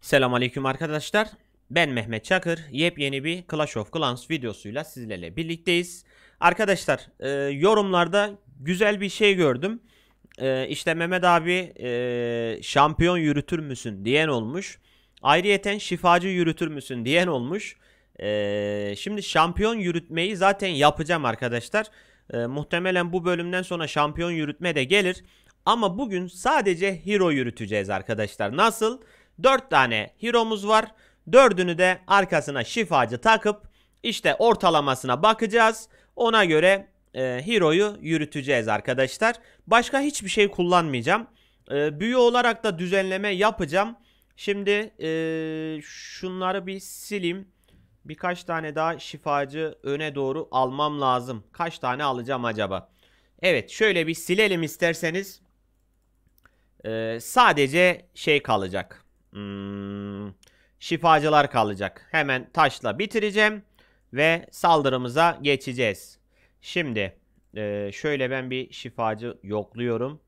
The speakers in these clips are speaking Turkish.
Selam aleyküm arkadaşlar. Ben Mehmet Çakır. Yepyeni bir Clash of Clans videosuyla sizlerle birlikteyiz. Arkadaşlar e, yorumlarda güzel bir şey gördüm. E, işte Mehmet abi e, şampiyon yürütür müsün diyen olmuş. Ayrıyeten şifacı yürütür müsün diyen olmuş. E, şimdi şampiyon yürütmeyi zaten yapacağım arkadaşlar. E, muhtemelen bu bölümden sonra şampiyon yürütme de gelir. Ama bugün sadece hero yürüteceğiz arkadaşlar. Nasıl? Nasıl? 4 tane hero'muz var. 4'ünü de arkasına şifacı takıp işte ortalamasına bakacağız. Ona göre e, hero'yu yürüteceğiz arkadaşlar. Başka hiçbir şey kullanmayacağım. E, büyü olarak da düzenleme yapacağım. Şimdi e, şunları bir sileyim. Birkaç tane daha şifacı öne doğru almam lazım. Kaç tane alacağım acaba? Evet şöyle bir silelim isterseniz. E, sadece şey kalacak. Hmm, şifacılar kalacak. Hemen taşla bitireceğim. Ve saldırımıza geçeceğiz. Şimdi e, şöyle ben bir şifacı yokluyorum.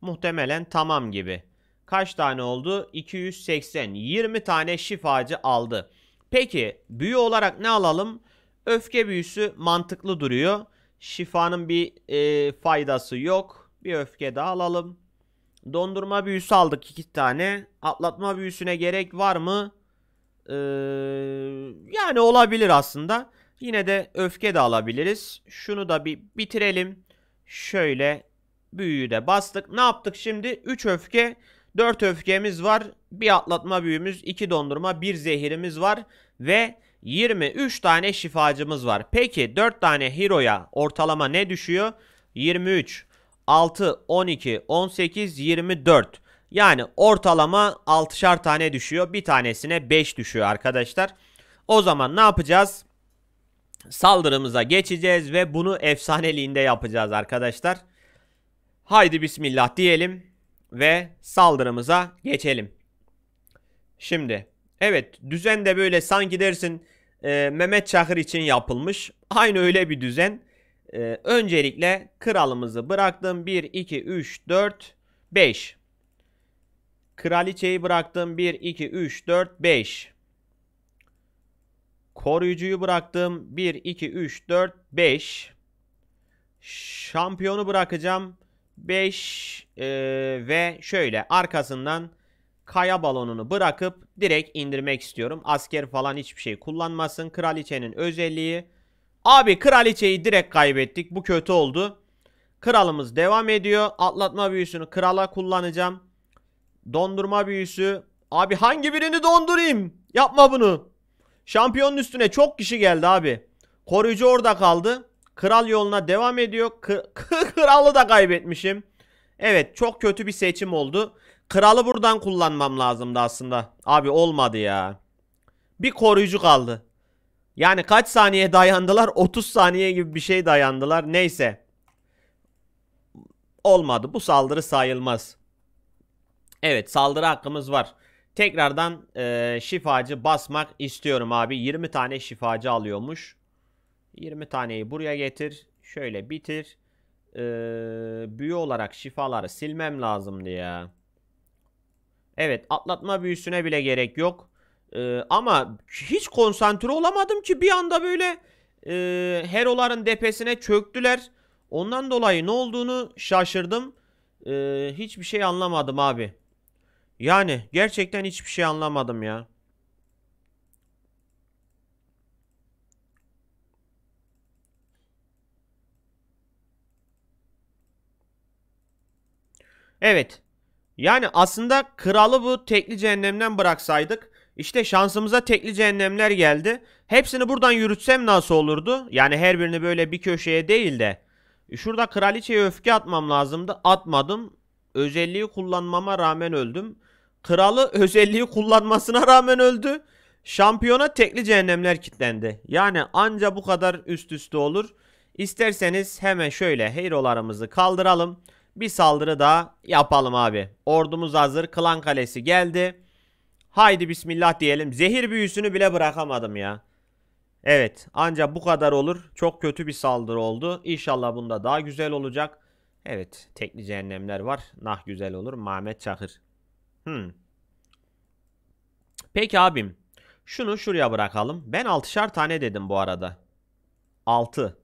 Muhtemelen tamam gibi. Kaç tane oldu? 280. 20 tane şifacı aldı. Peki büyü olarak ne alalım? Öfke büyüsü mantıklı duruyor. Şifanın bir e, faydası yok. Bir öfke daha alalım. Dondurma büyüsü aldık iki tane. Atlatma büyüsüne gerek var mı? Ee, yani olabilir aslında. Yine de öfke de alabiliriz. Şunu da bir bitirelim. Şöyle büyüyü de bastık. Ne yaptık şimdi? 3 öfke, 4 öfkemiz var. Bir atlatma büyümüz, 2 dondurma, 1 zehirimiz var. Ve 23 tane şifacımız var. Peki 4 tane hero'ya ortalama ne düşüyor? 23. 6, 12, 18, 24. Yani ortalama 6'şar tane düşüyor. Bir tanesine 5 düşüyor arkadaşlar. O zaman ne yapacağız? Saldırımıza geçeceğiz ve bunu efsaneliğinde yapacağız arkadaşlar. Haydi bismillah diyelim ve saldırımıza geçelim. Şimdi evet düzen de böyle sanki dersin e, Mehmet Çakır için yapılmış. Aynı öyle bir düzen. Ee, öncelikle kralımızı bıraktım. 1, 2, 3, 4, 5. Kraliçeyi bıraktım. 1, 2, 3, 4, 5. Koruyucuyu bıraktım. 1, 2, 3, 4, 5. Şampiyonu bırakacağım. 5 ee, ve şöyle arkasından kaya balonunu bırakıp direkt indirmek istiyorum. Asker falan hiçbir şey kullanmasın. Kraliçenin özelliği Abi kraliçeyi direkt kaybettik. Bu kötü oldu. Kralımız devam ediyor. Atlatma büyüsünü krala kullanacağım. Dondurma büyüsü. Abi hangi birini dondurayım? Yapma bunu. Şampiyonun üstüne çok kişi geldi abi. Koruyucu orada kaldı. Kral yoluna devam ediyor. K kralı da kaybetmişim. Evet çok kötü bir seçim oldu. Kralı buradan kullanmam lazımdı aslında. Abi olmadı ya. Bir koruyucu kaldı. Yani kaç saniye dayandılar? 30 saniye gibi bir şey dayandılar. Neyse. Olmadı. Bu saldırı sayılmaz. Evet saldırı hakkımız var. Tekrardan e, şifacı basmak istiyorum abi. 20 tane şifacı alıyormuş. 20 taneyi buraya getir. Şöyle bitir. E, büyü olarak şifaları silmem lazımdı ya. Evet atlatma büyüsüne bile gerek yok. Ee, ama hiç konsantre olamadım ki bir anda böyle e, heroların depesine çöktüler. Ondan dolayı ne olduğunu şaşırdım. Ee, hiçbir şey anlamadım abi. Yani gerçekten hiçbir şey anlamadım ya. Evet. Yani aslında kralı bu tekli cehennemden bıraksaydık işte şansımıza tekli cehennemler geldi. Hepsini buradan yürütsem nasıl olurdu? Yani her birini böyle bir köşeye değil de. E, şurada kraliçeye öfke atmam lazımdı. Atmadım. Özelliği kullanmama rağmen öldüm. Kralı özelliği kullanmasına rağmen öldü. Şampiyona tekli cehennemler kitlendi. Yani anca bu kadar üst üste olur. İsterseniz hemen şöyle herolarımızı kaldıralım. Bir saldırı daha yapalım abi. Ordumuz hazır. Klan kalesi geldi. Haydi bismillah diyelim. Zehir büyüsünü bile bırakamadım ya. Evet ancak bu kadar olur. Çok kötü bir saldırı oldu. İnşallah bunda daha güzel olacak. Evet tekli cehennemler var. Nah güzel olur. Mehmet Çakır. Hmm. Peki abim. Şunu şuraya bırakalım. Ben 6'şar tane dedim bu arada. 6.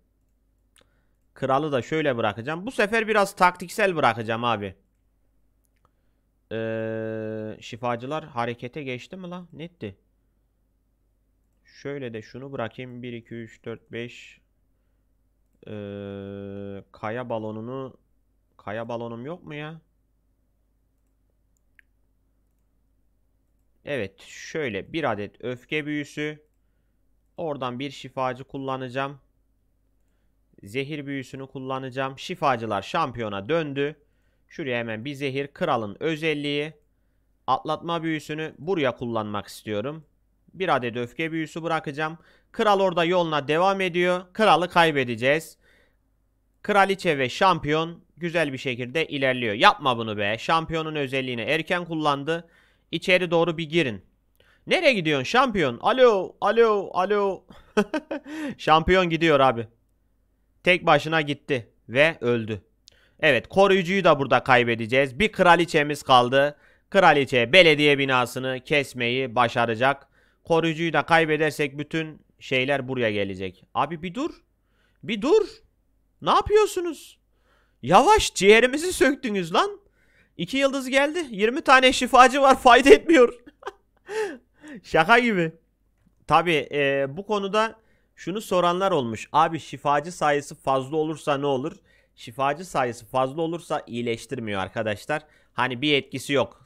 Kralı da şöyle bırakacağım. Bu sefer biraz taktiksel bırakacağım abi. Ee, şifacılar harekete geçti mi la? Netti. Şöyle de şunu bırakayım. 1, 2, 3, 4, 5. Ee, kaya balonunu. Kaya balonum yok mu ya? Evet. Şöyle bir adet öfke büyüsü. Oradan bir şifacı kullanacağım. Zehir büyüsünü kullanacağım. Şifacılar şampiyona döndü. Şuraya hemen bir zehir. Kralın özelliği. Atlatma büyüsünü buraya kullanmak istiyorum. Bir adet öfke büyüsü bırakacağım. Kral orada yoluna devam ediyor. Kralı kaybedeceğiz. Kraliçe ve şampiyon güzel bir şekilde ilerliyor. Yapma bunu be. Şampiyonun özelliğini erken kullandı. İçeri doğru bir girin. Nereye gidiyorsun şampiyon? Alo, alo, alo. şampiyon gidiyor abi. Tek başına gitti ve öldü. Evet koruyucuyu da burada kaybedeceğiz. Bir kraliçemiz kaldı. Kraliçe belediye binasını kesmeyi başaracak. Koruyucuyu da kaybedersek bütün şeyler buraya gelecek. Abi bir dur. Bir dur. Ne yapıyorsunuz? Yavaş ciğerimizi söktünüz lan. İki yıldız geldi. 20 tane şifacı var fayda etmiyor. Şaka gibi. Tabi e, bu konuda şunu soranlar olmuş. Abi şifacı sayısı fazla olursa ne olur? şifacı sayısı fazla olursa iyileştirmiyor arkadaşlar. Hani bir etkisi yok.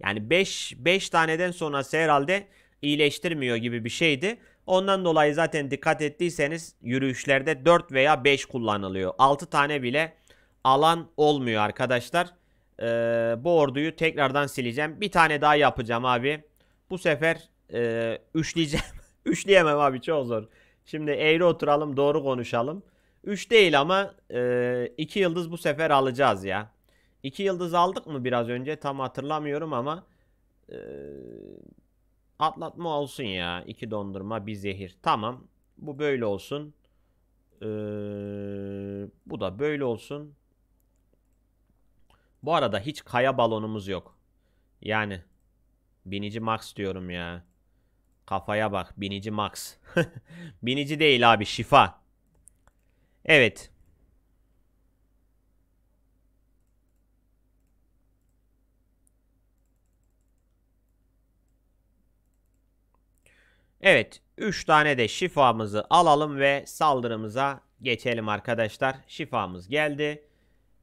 Yani 5 5 taneden sonrası herhalde iyileştirmiyor gibi bir şeydi. Ondan dolayı zaten dikkat ettiyseniz yürüyüşlerde 4 veya 5 kullanılıyor. 6 tane bile alan olmuyor arkadaşlar. Ee, bu orduyu tekrardan sileceğim. Bir tane daha yapacağım abi. Bu sefer e, üçleyeceğim. Üçleyemem abi çok zor. Şimdi eğri oturalım doğru konuşalım. 3 değil ama 2 e, yıldız bu sefer alacağız ya. 2 yıldız aldık mı biraz önce tam hatırlamıyorum ama e, atlatma olsun ya. 2 dondurma bir zehir. Tamam bu böyle olsun. E, bu da böyle olsun. Bu arada hiç kaya balonumuz yok. Yani binici max diyorum ya. Kafaya bak binici max. binici değil abi şifa. Evet. Evet 3 tane de şifamızı alalım ve saldırımıza geçelim arkadaşlar. Şifamız geldi.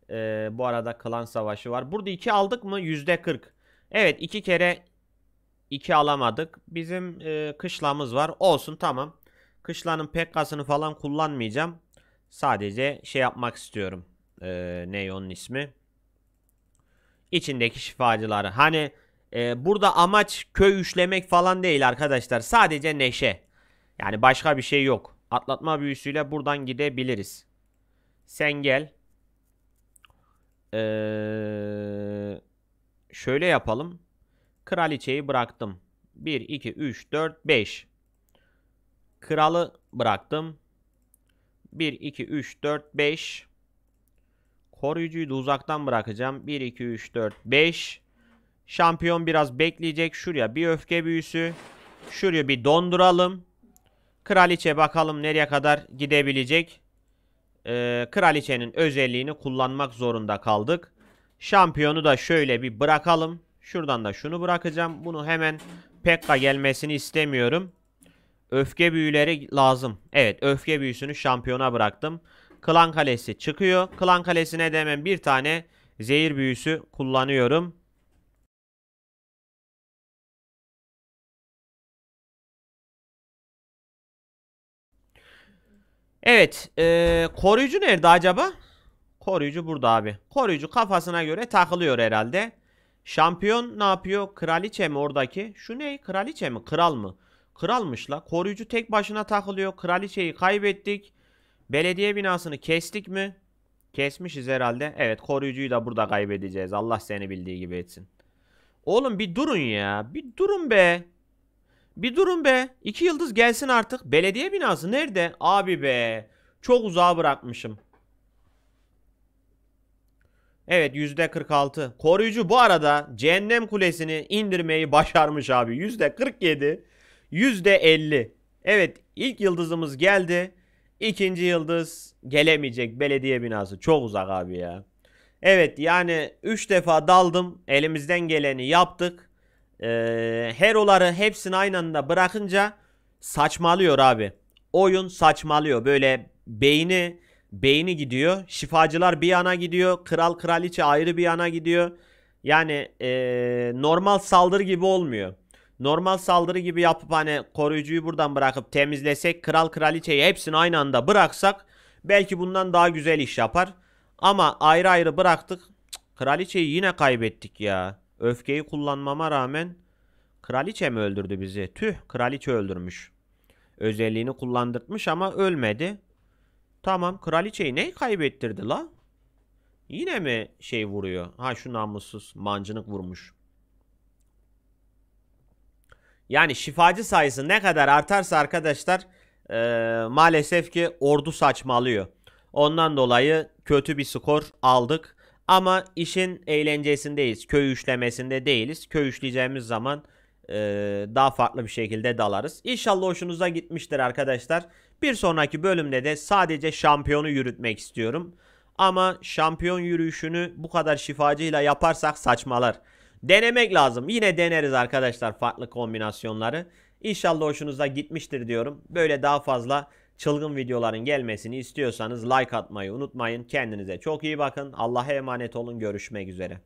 Ee, bu arada klan savaşı var. Burada 2 aldık mı %40. Evet 2 kere 2 alamadık. Bizim e, kışlamız var. Olsun tamam. Kışlanın pekkasını falan kullanmayacağım. Sadece şey yapmak istiyorum. Ee, ne onun ismi? İçindeki şifacıları. Hani e, burada amaç köy üçlemek falan değil arkadaşlar. Sadece neşe. Yani başka bir şey yok. Atlatma büyüsüyle buradan gidebiliriz. Sen gel. Ee, şöyle yapalım. Kraliçeyi bıraktım. 1, 2, 3, 4, 5. Kralı bıraktım. 1, 2, 3, 4, 5. Koruyucuyu da uzaktan bırakacağım. 1, 2, 3, 4, 5. Şampiyon biraz bekleyecek. Şuraya bir öfke büyüsü. Şuraya bir donduralım. Kraliçe bakalım nereye kadar gidebilecek. Ee, kraliçenin özelliğini kullanmak zorunda kaldık. Şampiyonu da şöyle bir bırakalım. Şuradan da şunu bırakacağım. Bunu hemen Pekka gelmesini istemiyorum. Öfke büyüleri lazım. Evet öfke büyüsünü şampiyona bıraktım. Klan kalesi çıkıyor. Klan kalesine de hemen bir tane zehir büyüsü kullanıyorum. Evet. Ee, koruyucu nerede acaba? Koruyucu burada abi. Koruyucu kafasına göre takılıyor herhalde. Şampiyon ne yapıyor? Kraliçe mi oradaki? Şu ne? Kraliçe mi? Kral mı? Kralmış la. Koruyucu tek başına takılıyor. Kraliçeyi kaybettik. Belediye binasını kestik mi? Kesmişiz herhalde. Evet koruyucuyu da burada kaybedeceğiz. Allah seni bildiği gibi etsin. Oğlum bir durun ya. Bir durun be. Bir durun be. İki yıldız gelsin artık. Belediye binası nerede? Abi be. Çok uzağa bırakmışım. Evet %46. Koruyucu bu arada cehennem kulesini indirmeyi başarmış abi. %47. %50. Evet ilk yıldızımız geldi. İkinci yıldız gelemeyecek. Belediye binası çok uzak abi ya. Evet yani 3 defa daldım. Elimizden geleni yaptık. Ee, heroları hepsini aynı anda bırakınca saçmalıyor abi. Oyun saçmalıyor. Böyle beyni beyni gidiyor. Şifacılar bir yana gidiyor. Kral kraliçe ayrı bir yana gidiyor. Yani ee, normal saldırı gibi olmuyor normal saldırı gibi yapıp hani koruyucuyu buradan bırakıp temizlesek kral kraliçeyi hepsini aynı anda bıraksak belki bundan daha güzel iş yapar. Ama ayrı ayrı bıraktık. kraliçeyi yine kaybettik ya. Öfkeyi kullanmama rağmen kraliçe mi öldürdü bizi? Tüh kraliçe öldürmüş. Özelliğini kullandırtmış ama ölmedi. Tamam kraliçeyi ne kaybettirdi la? Yine mi şey vuruyor? Ha şu namussuz mancınık vurmuş. Yani şifacı sayısı ne kadar artarsa arkadaşlar e, maalesef ki ordu saçmalıyor. Ondan dolayı kötü bir skor aldık. Ama işin eğlencesindeyiz. Köy üçlemesinde değiliz. Köy üçleyeceğimiz zaman e, daha farklı bir şekilde dalarız. İnşallah hoşunuza gitmiştir arkadaşlar. Bir sonraki bölümde de sadece şampiyonu yürütmek istiyorum. Ama şampiyon yürüyüşünü bu kadar şifacıyla yaparsak saçmalar. Denemek lazım. Yine deneriz arkadaşlar farklı kombinasyonları. İnşallah hoşunuza gitmiştir diyorum. Böyle daha fazla çılgın videoların gelmesini istiyorsanız like atmayı unutmayın. Kendinize çok iyi bakın. Allah'a emanet olun. Görüşmek üzere.